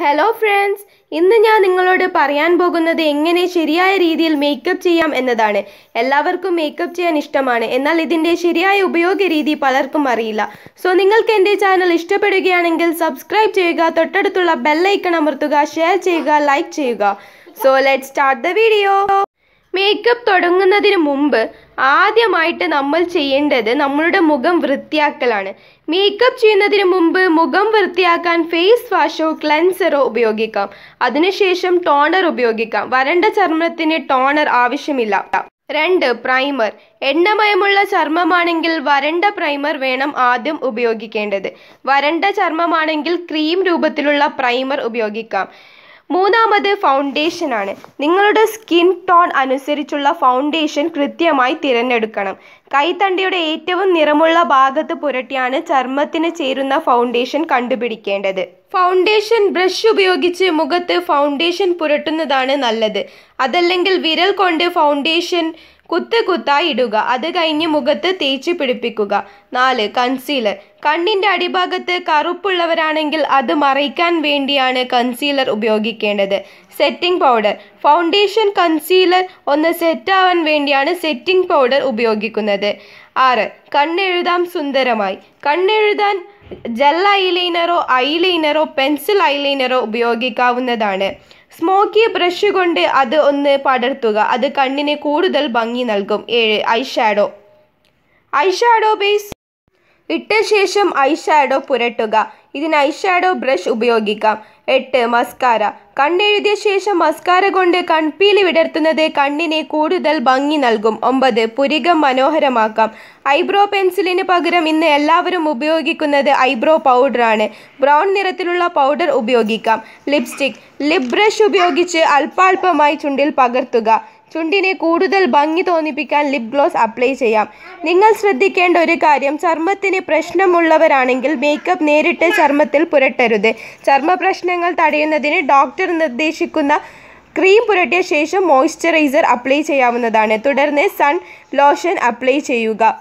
hello friends ഇന്ന് ഞാൻ നിങ്ങളോട് പറയാൻ പോകുന്നത് എങ്ങനെ ശരിയായ രീതിയിൽ മേക്കപ്പ് ചെയ്യാം എന്നതാണ് എല്ലാവർക്കും മേക്കപ്പ് ചെയ്യാൻ ഇഷ്ടമാണ് എന്നാൽ ഇതിൻ്റെ ശരിയായ ഉപയോഗ രീതി പലർക്കും അറിയില്ല സോ നിങ്ങൾക്ക് എൻ്റെ ചാനൽ ഇഷ്ടപ്പെടുകയാണെങ്കിൽ സബ്സ്ക്രൈബ് ചെയ്യുക തൊട്ടടുത്തുള്ള ബെല്ലൈക്കൺ അമർത്തുക ഷെയർ ചെയ്യുക ലൈക്ക് ചെയ്യുക so let start the video makeup തുടങ്ങുന്നതിന് മുമ്പ് ആദ്യമായിട്ട് നമ്മൾ ചെയ്യേണ്ടത് നമ്മളുടെ മുഖം വൃത്തിയാക്കലാണ് മേക്കപ്പ് ചെയ്യുന്നതിന് മുമ്പ് മുഖം വൃത്തിയാക്കാൻ ഫേസ് വാഷോ ക്ലെൻസറോ ഉപയോഗിക്കാം അതിനുശേഷം ടോണർ ഉപയോഗിക്കാം വരണ്ട ചർമ്മത്തിന് ടോണർ ആവശ്യമില്ല രണ്ട് പ്രൈമർ എണ്ണമയമുള്ള ചർമ്മമാണെങ്കിൽ വരണ്ട പ്രൈമർ വേണം ആദ്യം ഉപയോഗിക്കേണ്ടത് വരണ്ട ചർമ്മമാണെങ്കിൽ ക്രീം രൂപത്തിലുള്ള പ്രൈമർ ഉപയോഗിക്കാം മൂന്നാമത് ആണ് നിങ്ങളുടെ സ്കിൻ ടോൺ അനുസരിച്ചുള്ള ഫൗണ്ടേഷൻ കൃത്യമായി തിരഞ്ഞെടുക്കണം കൈത്തണ്ടിയുടെ ഏറ്റവും നിറമുള്ള ഭാഗത്ത് പുരട്ടിയാണ് ചർമ്മത്തിന് ചേരുന്ന ഫൗണ്ടേഷൻ കണ്ടുപിടിക്കേണ്ടത് ഫൗണ്ടേഷൻ ബ്രഷ് ഉപയോഗിച്ച് മുഖത്ത് ഫൗണ്ടേഷൻ പുരട്ടുന്നതാണ് നല്ലത് അതല്ലെങ്കിൽ വിരൽ കൊണ്ട് ഫൗണ്ടേഷൻ കുത്ത് കുത്തായി ഇടുക അത് കഴിഞ്ഞ് മുഖത്ത് തേച്ച് പിടിപ്പിക്കുക നാല് കൺസീലർ കണ്ണിൻ്റെ അടിഭാഗത്ത് കറുപ്പുള്ളവരാണെങ്കിൽ അത് മറയ്ക്കാൻ വേണ്ടിയാണ് കൺസീലർ ഉപയോഗിക്കേണ്ടത് സെറ്റിംഗ് പൗഡർ ഫൗണ്ടേഷൻ കൺസീലർ ഒന്ന് സെറ്റാവാൻ വേണ്ടിയാണ് സെറ്റിംഗ് പൗഡർ ഉപയോഗിക്കുന്നത് ആറ് കണ്ണെഴുതാം സുന്ദരമായി കണ്ണെഴുതാൻ ജെൽ ഐലൈനറോ ഐലൈനറോ പെൻസിൽ ഐലൈനറോ ഉപയോഗിക്കാവുന്നതാണ് സ്മോക്കി ബ്രഷ് കൊണ്ട് അത് ഒന്ന് പടർത്തുക അത് കണ്ണിന് കൂടുതൽ ഭംഗി നൽകും ഏഴ് ഐ ഷാഡോ ബേസ് ഇട്ട ശേഷം ഐ ഷാഡോ പുരട്ടുക ഇതിന് ഷാഡോ ബ്രഷ് ഉപയോഗിക്കാം എട്ട് മസ്കാര കണ്ണെഴുതിയ ശേഷം മസ്കാര കൊണ്ട് കൺപീലി വിടർത്തുന്നത് കണ്ണിനെ കൂടുതൽ ഭംഗി നൽകും ഒമ്പത് പുരികം മനോഹരമാക്കാം ഐബ്രോ പെൻസിലിന് പകരം ഇന്ന് എല്ലാവരും ഉപയോഗിക്കുന്നത് ഐബ്രോ പൗഡറാണ് ബ്രൗൺ നിറത്തിലുള്ള പൗഡർ ഉപയോഗിക്കാം ലിപ്സ്റ്റിക് ലിപ് ബ്രഷ് ഉപയോഗിച്ച് അല്പാൽപമായി ചുണ്ടിൽ പകർത്തുക ചുണ്ടിനെ കൂടുതൽ ഭംഗി തോന്നിപ്പിക്കാൻ ലിപ് ഗ്ലോസ് അപ്ലൈ ചെയ്യാം നിങ്ങൾ ശ്രദ്ധിക്കേണ്ട ഒരു കാര്യം ചർമ്മത്തിന് പ്രശ്നമുള്ളവരാണെങ്കിൽ മേക്കപ്പ് നേരിട്ട് ചർമ്മത്തിൽ പുരട്ടരുത് ചർമ്മ പ്രശ്നങ്ങൾ തടയുന്നതിന് ഡോക്ടർ നിർദ്ദേശിക്കുന്ന ക്രീം പുരട്ടിയ ശേഷം മോയ്സ്ചറൈസർ അപ്ലൈ ചെയ്യാവുന്നതാണ് തുടർന്ന് സൺ ലോഷൻ അപ്ലൈ ചെയ്യുക